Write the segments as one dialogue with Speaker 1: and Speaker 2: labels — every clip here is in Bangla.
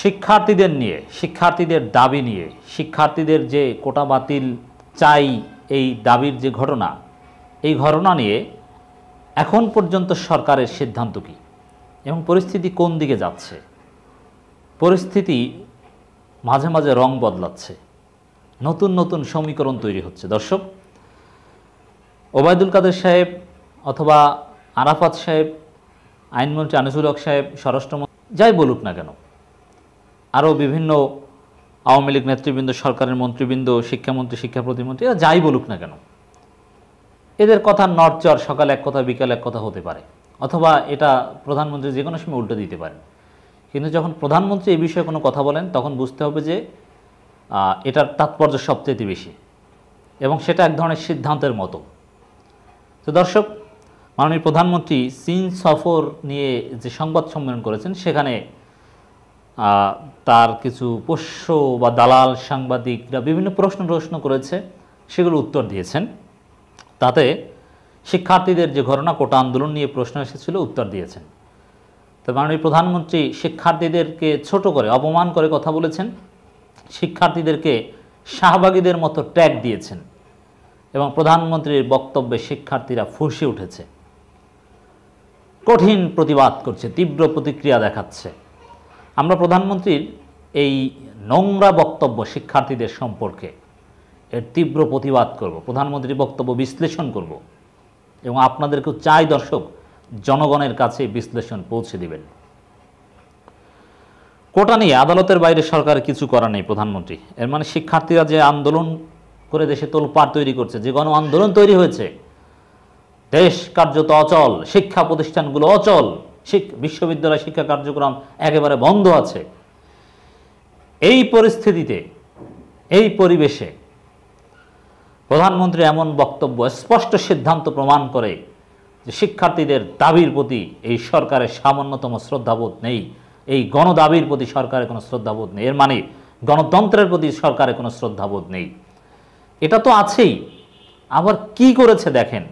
Speaker 1: শিক্ষার্থীদের নিয়ে শিক্ষার্থীদের দাবি নিয়ে শিক্ষার্থীদের যে কোটা বাতিল চাই এই দাবির যে ঘটনা এই ঘটনা নিয়ে এখন পর্যন্ত সরকারের সিদ্ধান্ত কি এবং পরিস্থিতি কোন দিকে যাচ্ছে পরিস্থিতি মাঝে মাঝে রং বদলাচ্ছে নতুন নতুন সমীকরণ তৈরি হচ্ছে দর্শক ওবায়দুল কাদের সাহেব অথবা আরাফাত সাহেব আইনমন্ত্রী আনিসুল হক সাহেব স্বরাষ্ট্রমন্ত্রী যাই বলুক না কেন আরও বিভিন্ন আওয়ামী লীগ নেতৃবৃন্দ সরকারের মন্ত্রীবৃন্দ শিক্ষামন্ত্রী শিক্ষা প্রতিমন্ত্রী এরা যাই বলুক না কেন এদের কথা নরচর সকাল এক কথা বিকাল এক কথা হতে পারে অথবা এটা প্রধানমন্ত্রী যে কোনো সময় উল্টে দিতে পারেন কিন্তু যখন প্রধানমন্ত্রী এই বিষয়ে কোনো কথা বলেন তখন বুঝতে হবে যে এটার তাৎপর্য সবচেয়ে বেশি এবং সেটা এক ধরনের সিদ্ধান্তের মতো তো দর্শক মাননীয় প্রধানমন্ত্রী চীন সফর নিয়ে যে সংবাদ সম্মেলন করেছেন সেখানে তার কিছু পোষ্য বা দালাল সাংবাদিকরা বিভিন্ন প্রশ্ন প্রশ্ন করেছে সেগুলো উত্তর দিয়েছেন তাতে শিক্ষার্থীদের যে ঘটনা কোটা আন্দোলন নিয়ে প্রশ্ন এসেছিল উত্তর দিয়েছেন তো মাননীয় প্রধানমন্ত্রী শিক্ষার্থীদেরকে ছোট করে অপমান করে কথা বলেছেন শিক্ষার্থীদেরকে শাহবাগীদের মতো ট্যাগ দিয়েছেন এবং প্রধানমন্ত্রীর বক্তব্যে শিক্ষার্থীরা ফুসে উঠেছে কঠিন প্রতিবাদ করছে তীব্র প্রতিক্রিয়া দেখাচ্ছে আমরা প্রধানমন্ত্রীর এই নোংরা বক্তব্য শিক্ষার্থীদের সম্পর্কে এর তীব্র প্রতিবাদ করব প্রধানমন্ত্রীর বক্তব্য বিশ্লেষণ করব এবং আপনাদেরকেও চাই দর্শক জনগণের কাছে বিশ্লেষণ পৌঁছে দিবেন কোটা নিয়ে আদালতের বাইরে সরকার কিছু করা নেই প্রধানমন্ত্রী এর মানে শিক্ষার্থীরা যে আন্দোলন করে দেশে তোলপাড় তৈরি করছে যে গণ আন্দোলন তৈরি হয়েছে দেশ কার্যত অচল শিক্ষা প্রতিষ্ঠানগুলো অচল বিশ্ববিদ্যালয় শিক্ষা কার্যক্রম একেবারে বন্ধ আছে এই পরিস্থিতিতে এই পরিবেশে প্রধানমন্ত্রী এমন বক্তব্য স্পষ্ট সিদ্ধান্ত প্রমাণ করে যে শিক্ষার্থীদের দাবির প্রতি এই সরকারের সামান্যতম শ্রদ্ধাবোধ নেই এই গণদাবির প্রতি সরকারের কোনো শ্রদ্ধাবোধ নেই এর মানে গণতন্ত্রের প্রতি সরকারের কোনো শ্রদ্ধাবোধ নেই এটা তো আছেই আবার কি করেছে দেখেন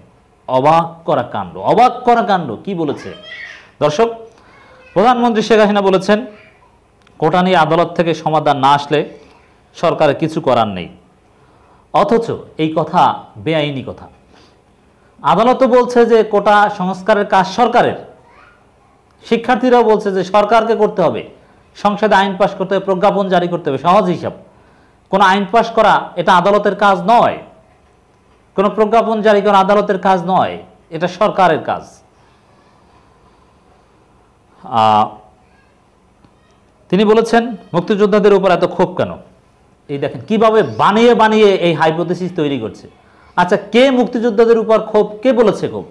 Speaker 1: অবাক করা কাণ্ড অবাক করা কাণ্ড কি বলেছে দর্শক প্রধানমন্ত্রী শেখ হাসিনা বলেছেন কোটা নিয়ে আদালত থেকে সমাধান না আসলে সরকারের কিছু করার নেই অথচ এই কথা বেআইনি কথা আদালতও বলছে যে কোটা সংস্কারের কাজ সরকারের শিক্ষার্থীরাও বলছে যে সরকারকে করতে হবে সংসদে আইন পাশ করতে হবে প্রজ্ঞাপন জারি করতে হবে সহজ হিসাব কোনো আইন পাশ করা এটা আদালতের কাজ নয় কোনো প্রজ্ঞাপন জারি করা আদালতের কাজ নয় এটা সরকারের কাজ তিনি বলেছেন মুক্তিযোদ্ধাদের উপর এত ক্ষোভ কেন এই দেখেন কিভাবে বানিয়ে বানিয়ে এই হাইপোথিসিস তৈরি করছে আচ্ছা কে মুক্তিযোদ্ধাদের উপর ক্ষোভ কে বলেছে ক্ষোভ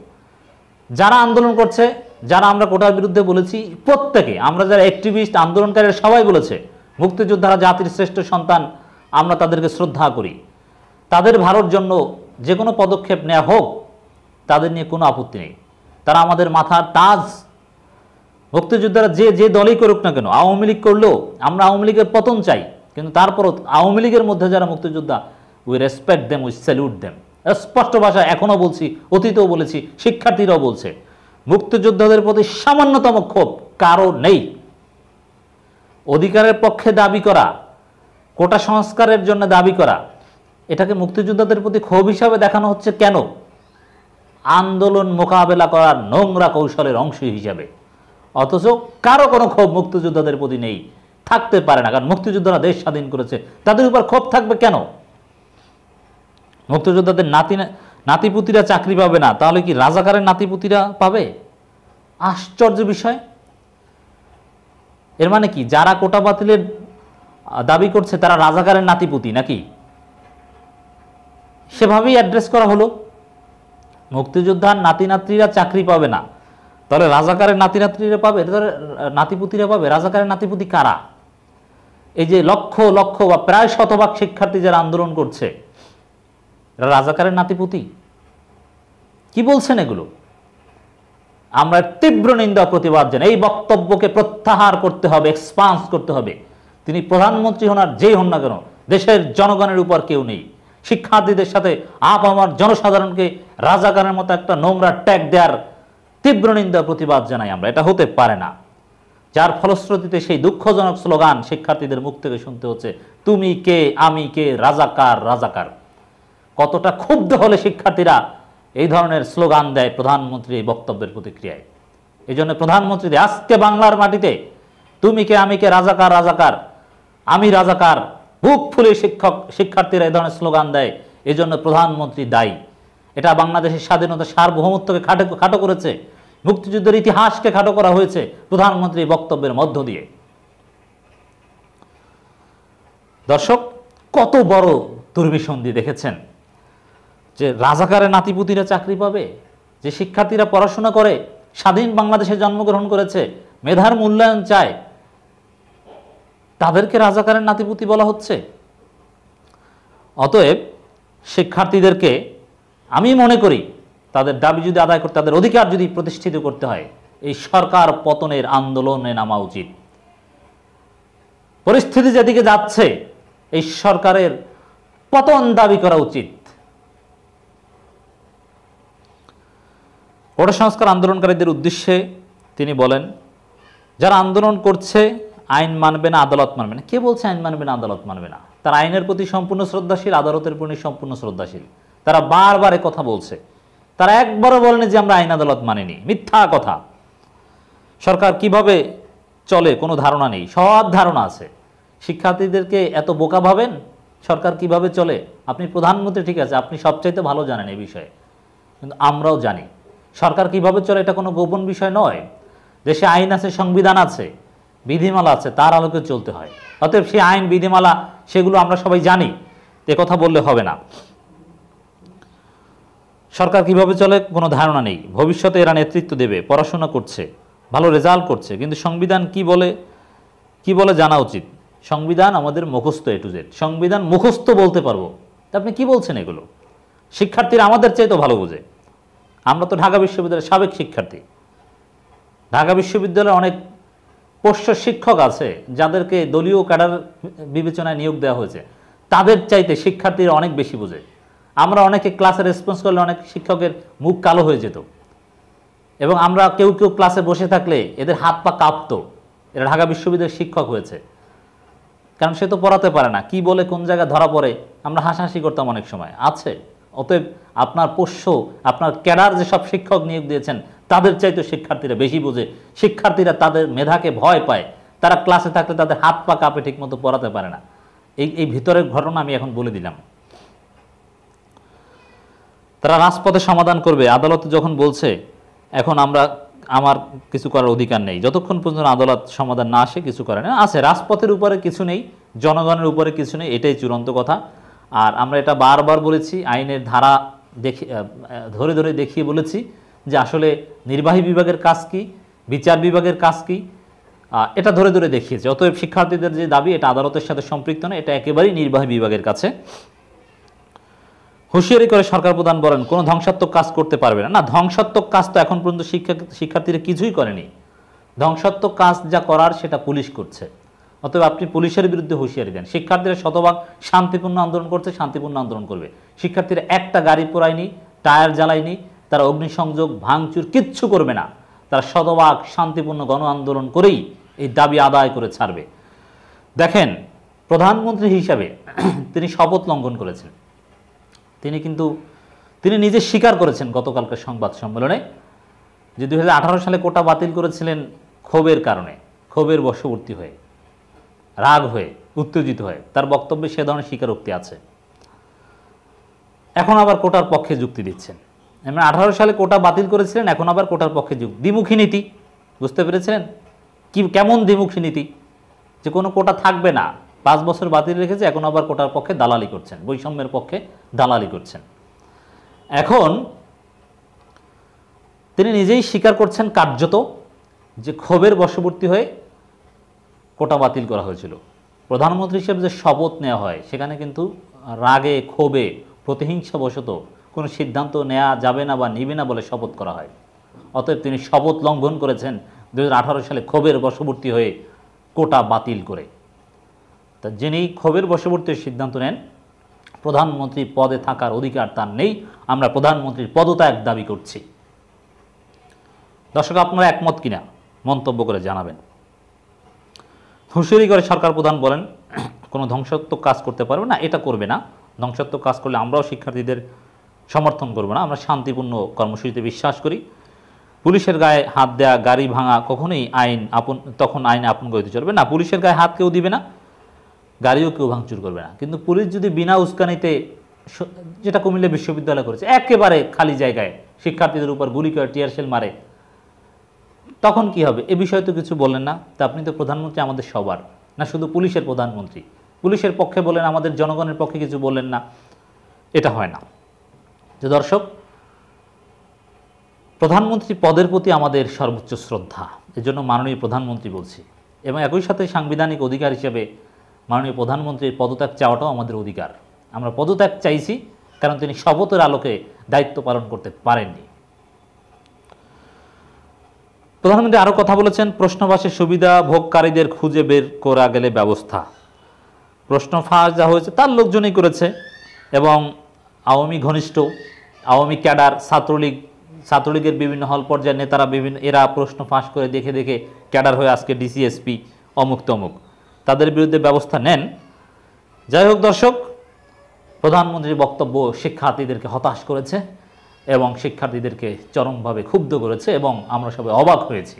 Speaker 1: যারা আন্দোলন করছে যারা আমরা কোটার বিরুদ্ধে বলেছি প্রত্যেকে আমরা যারা অ্যাক্টিভিস্ট আন্দোলনকারী সবাই বলেছে মুক্তিযোদ্ধারা জাতির শ্রেষ্ঠ সন্তান আমরা তাদেরকে শ্রদ্ধা করি তাদের ভালোর জন্য যে কোনো পদক্ষেপ নেওয়া হোক তাদের নিয়ে কোনো আপত্তি নেই তারা আমাদের মাথার তাজ মুক্তিযোদ্ধারা যে যে দলই করুক না কেন আওয়ামী লীগ করলেও আমরা আওয়ামী লীগের পতন চাই কিন্তু তারপরও আওয়ামী লীগের মধ্যে যারা মুক্তিযোদ্ধা we respect them we salute them স্পষ্ট ভাষা এখনও বলছি অতীতেও বলেছি শিক্ষার্থীরাও বলছে মুক্তিযোদ্ধাদের প্রতি সামান্যতম ক্ষোভ কারো নেই অধিকারের পক্ষে দাবি করা কোটা সংস্কারের জন্য দাবি করা এটাকে মুক্তিযোদ্ধাদের প্রতি ক্ষোভ হিসাবে দেখানো হচ্ছে কেন আন্দোলন মোকাবেলা করার নোংরা কৌশলের অংশ হিসাবে অথচ কারো কোনো ক্ষোভ মুক্তিযোদ্ধাদের প্রতি নেই থাকতে পারে না কারণ মুক্তিযোদ্ধারা দেশ স্বাধীন করেছে তাদের উপর ক্ষোভ থাকবে কেন মুক্তিযোদ্ধাদের নাতি নাতিপুতিরা চাকরি পাবে না তাহলে কি রাজাকারের নাতিপুতিরা পাবে আশ্চর্য বিষয় এর মানে কি যারা কোটা বাতিলের দাবি করছে তারা রাজাকারের নাতিপুতি নাকি সেভাবেই অ্যাড্রেস করা হলো মুক্তিযোদ্ধার নাতি নাতিরা চাকরি পাবে না তাহলে রাজাকারের নাতি নাতিরা পাবে নাতিপুতিরা পাবে রাজাকারের নাতিপুতি কারা এই যে লক্ষ লক্ষ বা প্রায় শতভাগ শিক্ষার্থী যারা আন্দোলন করছে এরা রাজাকারের নাতিপুতি কি বলছেন এগুলো আমরা তীব্র নিন্দা প্রতিবাদ জানি এই বক্তব্যকে প্রত্যাহার করতে হবে এক্সপান্স করতে হবে তিনি প্রধানমন্ত্রী হন আর যেই হন না কেন দেশের জনগণের উপর কেউ নেই শিক্ষার্থীদের সাথে আপ আমার জনসাধারণকে রাজাকারের মতো একটা নোংরা ট্যাগ দেওয়ার তীব্র নিন্দা প্রতিবাদ জানাই আমরা এটা হতে পারে না যার ফলশ্রুতিতে সেই দুঃখজনক স্লোগান শিক্ষার্থীদের মুখ থেকে শুনতে হচ্ছে তুমি কে আমি কে রাজাকার রাজাকার কতটা ক্ষুব্ধ হলে শিক্ষার্থীরা এই ধরনের স্লোগান দেয় প্রধানমন্ত্রী এই বক্তব্যের প্রতিক্রিয়ায় এই জন্য প্রধানমন্ত্রীদের আজকে বাংলার মাটিতে তুমি কে আমি কে রাজাকার রাজাকার আমি রাজাকার বুক ফুলে শিক্ষক শিক্ষার্থীরা এই ধরনের স্লোগান দেয় এই জন্য প্রধানমন্ত্রী দায়ী এটা বাংলাদেশের স্বাধীনতা সার্বভৌমত্বকে খাটো খাটো করেছে মুক্তিযুদ্ধের ইতিহাসকে খাটো করা হয়েছে প্রধানমন্ত্রী বক্তব্যের মধ্য দিয়ে দর্শক কত বড় দুর্বিসন্ধি দেখেছেন যে রাজাকারের নাতিপুতিরা চাকরি পাবে যে শিক্ষার্থীরা পড়াশোনা করে স্বাধীন বাংলাদেশে জন্মগ্রহণ করেছে মেধার মূল্যায়ন চায় তাদেরকে রাজাকারের নাতিপুতি বলা হচ্ছে অতএব শিক্ষার্থীদেরকে আমি মনে করি তাদের দাবি যদি আদায় করতে তাদের অধিকার যদি প্রতিষ্ঠিত করতে হয় এই সরকার পতনের আন্দোলনে নামা উচিত পরিস্থিতি যেদিকে যাচ্ছে এই সরকারের পতন দাবি করা উচিত কোটা সংস্কার আন্দোলনকারীদের উদ্দেশ্যে তিনি বলেন যারা আন্দোলন করছে আইন মানবে না আদালত মানবে না কে বলছে আইন মানবে না আদালত মানবে না তারা আইনের প্রতি সম্পূর্ণ শ্রদ্ধাশীল আদালতের প্রতি সম্পূর্ণ শ্রদ্ধাশীল তারা বারবার কথা বলছে তারা একবারও বলেনি যে আমরা আইন আদালত মানিনি মিথ্যা কথা সরকার কিভাবে চলে কোনো ধারণা নেই সব ধারণা আছে শিক্ষার্থীদেরকে এত বোকা ভাবেন সরকার কিভাবে চলে আপনি প্রধানমন্ত্রী ঠিক আছে আপনি সবচাইতে ভালো জানেন এই বিষয়ে কিন্তু আমরাও জানি সরকার কিভাবে চলে এটা কোনো গোপন বিষয় নয় দেশে আইন আছে সংবিধান আছে বিধিমালা আছে তার আলোকে চলতে হয় অতএব সেই আইন বিধিমালা সেগুলো আমরা সবাই জানি এ কথা বললে হবে না সরকার কিভাবে চলে কোনো ধারণা নেই ভবিষ্যতে এরা নেতৃত্ব দেবে পড়াশোনা করছে ভালো রেজাল্ট করছে কিন্তু সংবিধান কি বলে কি বলে জানা উচিত সংবিধান আমাদের মুখস্থ এ টু জেড সংবিধান মুখস্থ বলতে পারবো তা আপনি কি বলছেন এগুলো শিক্ষার্থীরা আমাদের চেয়ে তো ভালো বোঝে আমরা তো ঢাকা বিশ্ববিদ্যালয়ের সাবেক শিক্ষার্থী ঢাকা বিশ্ববিদ্যালয়ে অনেক পোষ্য শিক্ষক আছে যাদেরকে দলীয় ক্যাডার বিবেচনায় নিয়োগ দেওয়া হয়েছে তাদের চাইতে শিক্ষার্থীরা অনেক বেশি বোঝে আমরা অনেকে ক্লাসে রেসপন্স করলে অনেক শিক্ষকের মুখ কালো হয়ে যেত এবং আমরা কেউ কেউ ক্লাসে বসে থাকলে এদের হাত পা কাঁপত এরা ঢাকা বিশ্ববিদ্যালয়ের শিক্ষক হয়েছে কারণ সে তো পড়াতে পারে না কি বলে কোন জায়গায় ধরা পড়ে আমরা হাসাহাসি করতাম অনেক সময় আছে অতএব আপনার পোষ্য আপনার ক্যাডার যেসব শিক্ষক নিয়োগ দিয়েছেন তাদের চাইতো শিক্ষার্থীরা বেশি বোঝে শিক্ষার্থীরা তাদের মেধাকে ভয় পায় তারা ক্লাসে থাকলে তাদের হাত পা কাঁপে ঠিক মতো পড়াতে পারে না এই এই ভিতরের ঘটনা আমি এখন বলে দিলাম তারা রাজপথে সমাধান করবে আদালত যখন বলছে এখন আমরা আমার কিছু করার অধিকার নেই যতক্ষণ পর্যন্ত আদালত সমাধান না আসে কিছু করে না আছে রাজপথের উপরে কিছু নেই জনগণের উপরে কিছু নেই এটাই চূড়ান্ত কথা আর আমরা এটা বারবার বলেছি আইনের ধারা দেখি ধরে ধরে দেখিয়ে বলেছি যে আসলে নির্বাহী বিভাগের কাজ কি বিচার বিভাগের কাজ কি এটা ধরে ধরে দেখিয়েছে অতএব শিক্ষার্থীদের যে দাবি এটা আদালতের সাথে সম্পৃক্ত না এটা একেবারেই নির্বাহী বিভাগের কাছে হুঁশিয়ারি করে সরকার প্রধান বলেন কোনো ধ্বংসাত্মক কাজ করতে পারবে না না ধ্বংসাত্মক কাজ তো এখন পর্যন্ত শিক্ষা শিক্ষার্থীরা কিছুই করেনি ধ্বংসাত্মক কাজ যা করার সেটা পুলিশ করছে অতএব আপনি পুলিশের বিরুদ্ধে হুঁশিয়ারি দেন শিক্ষার্থীরা শতভাগ শান্তিপূর্ণ আন্দোলন করছে শান্তিপূর্ণ আন্দোলন করবে শিক্ষার্থীরা একটা গাড়ি পোড়ায়নি টায়ার জ্বালায়নি তারা অগ্নিসংযোগ ভাঙচুর কিচ্ছু করবে না তারা শতভাগ শান্তিপূর্ণ গণ আন্দোলন করেই এই দাবি আদায় করে ছাড়বে দেখেন প্রধানমন্ত্রী হিসাবে তিনি শপথ লঙ্ঘন করেছেন তিনি কিন্তু তিনি নিজে স্বীকার করেছেন গতকালকে সংবাদ সম্মেলনে যে দু সালে কোটা বাতিল করেছিলেন ক্ষোভের কারণে ক্ষোভের বশবর্তী হয়ে রাগ হয়ে উত্তেজিত হয়ে তার বক্তব্যে সে ধরনের স্বীকারোক্তি আছে এখন আবার কোটার পক্ষে যুক্তি দিচ্ছেন এমন আঠারো সালে কোটা বাতিল করেছিলেন এখন আবার কোটার পক্ষে যুক্তি দ্বিমুখী নীতি বুঝতে পেরেছিলেন কি কেমন দ্বিমুখী নীতি যে কোনো কোটা থাকবে না পাঁচ বছর বাতিল রেখেছে এখন আবার কোটার পক্ষে দালালি করছেন বৈষম্যের পক্ষে দালালি করছেন এখন তিনি নিজেই স্বীকার করছেন কার্যত যে ক্ষোভের বশবর্তী হয়ে কোটা বাতিল করা হয়েছিল প্রধানমন্ত্রী হিসেবে যে শপথ নেওয়া হয় সেখানে কিন্তু রাগে ক্ষোভে প্রতিহিংসাবশত কোনো সিদ্ধান্ত নেওয়া যাবে না বা নিবে না বলে শপথ করা হয় অতএব তিনি শপথ লঙ্ঘন করেছেন দু সালে ক্ষোভের বশবর্তী হয়ে কোটা বাতিল করে তা যিনি ক্ষোভের বশবর্তী সিদ্ধান্ত নেন প্রধানমন্ত্রী পদে থাকার অধিকার তার নেই আমরা প্রধানমন্ত্রীর পদত্যাগ দাবি করছি দর্শক আপনারা একমত কিনা মন্তব্য করে জানাবেন হুঁশিয়ারি করে সরকার প্রধান বলেন কোনো ধ্বংসাত্মক কাজ করতে পারবে না এটা করবে না ধ্বংসাত্মক কাজ করলে আমরাও শিক্ষার্থীদের সমর্থন করব না আমরা শান্তিপূর্ণ কর্মসূচিতে বিশ্বাস করি পুলিশের গায়ে হাত দেয়া গাড়ি ভাঙা কখনোই আইন আপন তখন আইন আপন গতিতে চলবে না পুলিশের গায়ে হাত কেউ দিবে না গাড়িও কেউ ভাঙচুর করবে না কিন্তু পুলিশ যদি বিনা উস্কানিতে যেটা কুমিল্লা বিশ্ববিদ্যালয় করেছে একেবারে খালি জায়গায় শিক্ষার্থীদের উপর গুলি করে টিয়ারশেল মারে তখন কি হবে এ বিষয়ে তো কিছু বলেন না তো আপনি তো প্রধানমন্ত্রী আমাদের সবার না শুধু পুলিশের প্রধানমন্ত্রী পুলিশের পক্ষে বলেন আমাদের জনগণের পক্ষে কিছু বলেন না এটা হয় না যে দর্শক প্রধানমন্ত্রী পদের প্রতি আমাদের সর্বোচ্চ শ্রদ্ধা এজন্য মাননীয় প্রধানমন্ত্রী বলছি এবং একই সাথে সাংবিধানিক অধিকার হিসেবে মাননীয় প্রধানমন্ত্রীর পদত্যাগ চাওয়াটাও আমাদের অধিকার আমরা পদত্যাগ চাইছি কারণ তিনি শপথের আলোকে দায়িত্ব পালন করতে পারেননি প্রধানমন্ত্রী আরও কথা বলেছেন প্রশ্নবাসের সুবিধা ভোগকারীদের খুঁজে বের করা গেলে ব্যবস্থা প্রশ্ন ফাঁস যা হয়েছে তার লোকজনই করেছে এবং আওয়ামী ঘনিষ্ঠ আওয়ামী ক্যাডার ছাত্রলীগ ছাত্রলীগের বিভিন্ন হল পর্যায়ের নেতারা বিভিন্ন এরা প্রশ্ন ফাঁস করে দেখে দেখে ক্যাডার হয়ে আজকে ডিসিএসপি অমুক তমুক তাদের বিরুদ্ধে ব্যবস্থা নেন যাই হোক দর্শক প্রধানমন্ত্রীর বক্তব্য শিক্ষার্থীদেরকে হতাশ করেছে এবং শিক্ষার্থীদেরকে চরমভাবে ক্ষুব্ধ করেছে এবং আমরা সবাই অবাক হয়েছি